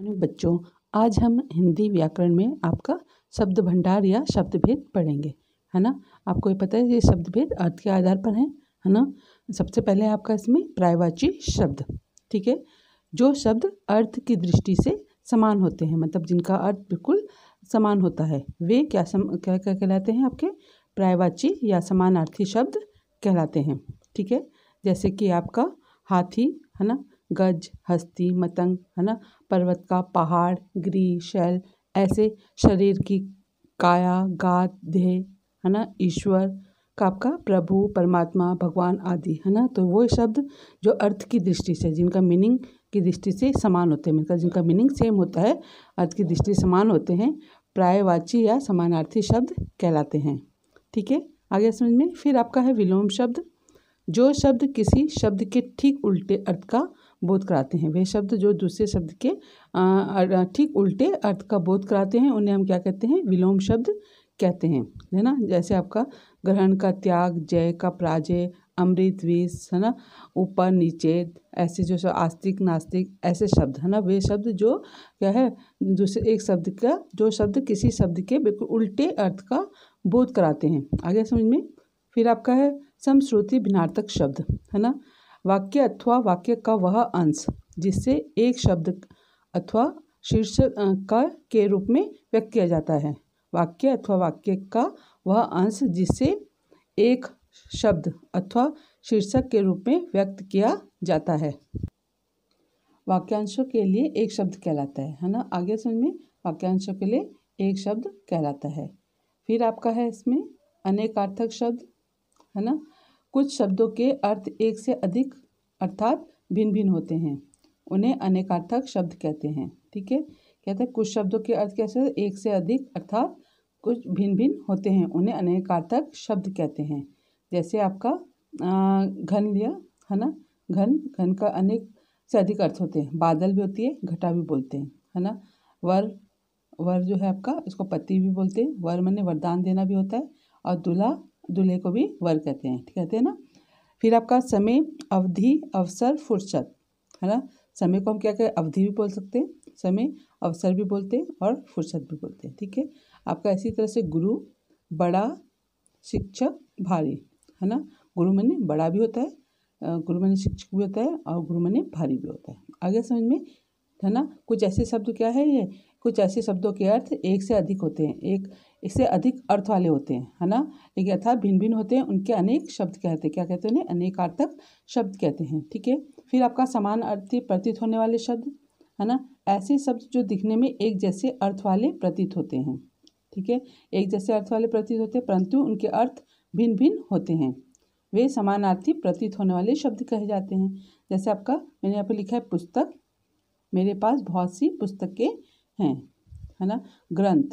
बच्चों आज हम हिंदी व्याकरण में आपका शब्द भंडार या शब्द भेद पढ़ेंगे है ना आपको ये पता है ये शब्द भेद अर्थ के आधार पर है है ना सबसे पहले आपका इसमें प्रायवाची शब्द ठीक है जो शब्द अर्थ की दृष्टि से समान होते हैं मतलब जिनका अर्थ बिल्कुल समान होता है वे क्या सम क्या क्या कहलाते हैं आपके प्रायवाची या समानार्थी शब्द कहलाते हैं ठीक है जैसे कि आपका हाथी है ना गज हस्ती मतंग है ना पर्वत का पहाड़ ग्री शैल ऐसे शरीर की काया गात देह है ना ईश्वर का आपका प्रभु परमात्मा भगवान आदि है ना तो वो शब्द जो अर्थ की दृष्टि से जिनका मीनिंग की दृष्टि से समान होते हैं मतलब जिनका मीनिंग सेम होता है अर्थ की दृष्टि समान होते हैं प्रायवाची या समानार्थी शब्द कहलाते हैं ठीक है आगे समझ में फिर आपका है विलोम शब्द जो शब्द किसी शब्द के ठीक उल्टे अर्थ का बोध कराते हैं वह शब्द जो दूसरे शब्द के ठीक उल्टे अर्थ का बोध कराते हैं उन्हें हम क्या कहते हैं विलोम शब्द कहते हैं है ना जैसे आपका ग्रहण का त्याग जय का पराजय अमृत विष है ना ऊपर नीचे ऐसे जो सब आस्तिक नास्तिक ऐसे शब्द है ना वे शब्द जो क्या है दूसरे एक शब्द का जो शब्द किसी शब्द के बिल्कुल उल्टे अर्थ का बोध कराते हैं आगे समझ में फिर आपका है समश्रुति भिन्नार्थक शब्द है ना वाक्य अथवा वाक्य का वह अंश जिससे एक शब्द अथवा शीर्षक का के रूप में व्यक्त किया जाता है वाक्य अथवा वाक्य का वह अंश जिससे एक शब्द अथवा शीर्षक के रूप में व्यक्त किया जाता है वाक्यांशों के लिए एक शब्द कहलाता है है ना आगे समझ में वाक्यांशों के लिए एक शब्द कहलाता है फिर आपका है इसमें अनेकार्थक शब्द है ना कुछ शब्दों के अर्थ एक से अधिक अर्थात भिन्न भिन्न होते हैं उन्हें अनेकार्थक शब्द कहते हैं ठीक है कहते हैं कुछ शब्दों के अर्थ कैसे एक से अधिक अर्थात कुछ भिन्न भिन्न होते हैं उन्हें अनेकार्थक शब्द कहते हैं जैसे आपका घन लिया है ना घन घन का अनेक से अधिक अर्थ होते हैं बादल भी होती है घटा भी बोलते हैं है ना वर वर जो है आपका इसको पति भी बोलते हैं वर मैंने वरदान देना भी होता है और दूल्हा दूल्हे को भी वर कहते हैं कहते हैं ना फिर आपका समय अवधि अवसर फुर्सत है ना समय को हम क्या कहें अवधि भी बोल सकते हैं समय अवसर भी बोलते हैं और फुर्सत भी बोलते हैं ठीक है आपका इसी तरह से गुरु बड़ा शिक्षक भारी है ना गुरु मने बड़ा भी होता है गुरु मने शिक्षक भी होता है और गुरु मने भारी भी होता है आगे समझ में है ना कुछ ऐसे शब्द क्या है ये कुछ ऐसे शब्दों के अर्थ एक से अधिक होते हैं एक इससे अधिक अर्थ वाले होते हैं है ना लेकिन अर्थात भिन्न भिन्न होते हैं उनके अनेक शब्द कहते हैं क्या कहते हैं उन्हें अनेकार्थक शब्द कहते हैं ठीक है फिर आपका समान अर्थ प्रतीत होने वाले शब्द है ना ऐसे शब्द जो दिखने में एक जैसे अर्थ वाले प्रतीत होते हैं ठीक है एक जैसे अर्थ वाले प्रतीत होते हैं परंतु उनके अर्थ भिन्न भिन्न होते हैं वे समानार्थी प्रतीत होने वाले शब्द कहे जाते हैं जैसे आपका मैंने यहाँ पर लिखा है पुस्तक मेरे पास बहुत सी पुस्तकें हैं है ना ग्रंथ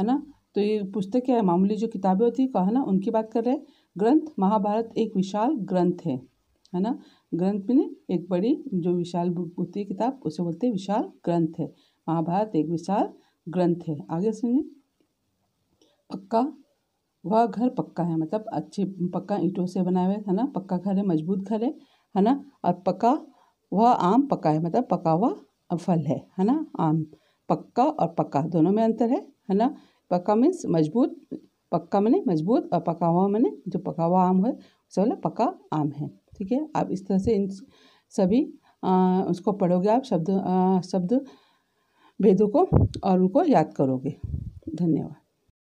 है ना तो ये पुस्तक या मामूली जो किताबें होती है कहा ना उनकी बात कर रहे हैं ग्रंथ महाभारत एक विशाल ग्रंथ है है ना ग्रंथ में एक बड़ी जो विशाल होती है किताब उसे बोलते हैं विशाल ग्रंथ है महाभारत एक विशाल ग्रंथ है आगे सुनिए पक्का वह घर पक्का है मतलब अच्छे पक्का ईंटों से बनाए हुए है ना पक्का घर है मजबूत घर है है ना और पक्का वह आम पका है मतलब पका हुआ फल है है ना आम पक्का और पक्का दोनों में अंतर है है ना पक्का मीन्स मजबूत पक्का मैंने मजबूत और पका हुआ मैंने जो पका हुआ आम है उसे बोला पक्का आम है ठीक है आप इस तरह से इन सभी आ, उसको पढ़ोगे आप शब्द आ, शब्द भेदों को और उनको याद करोगे धन्यवाद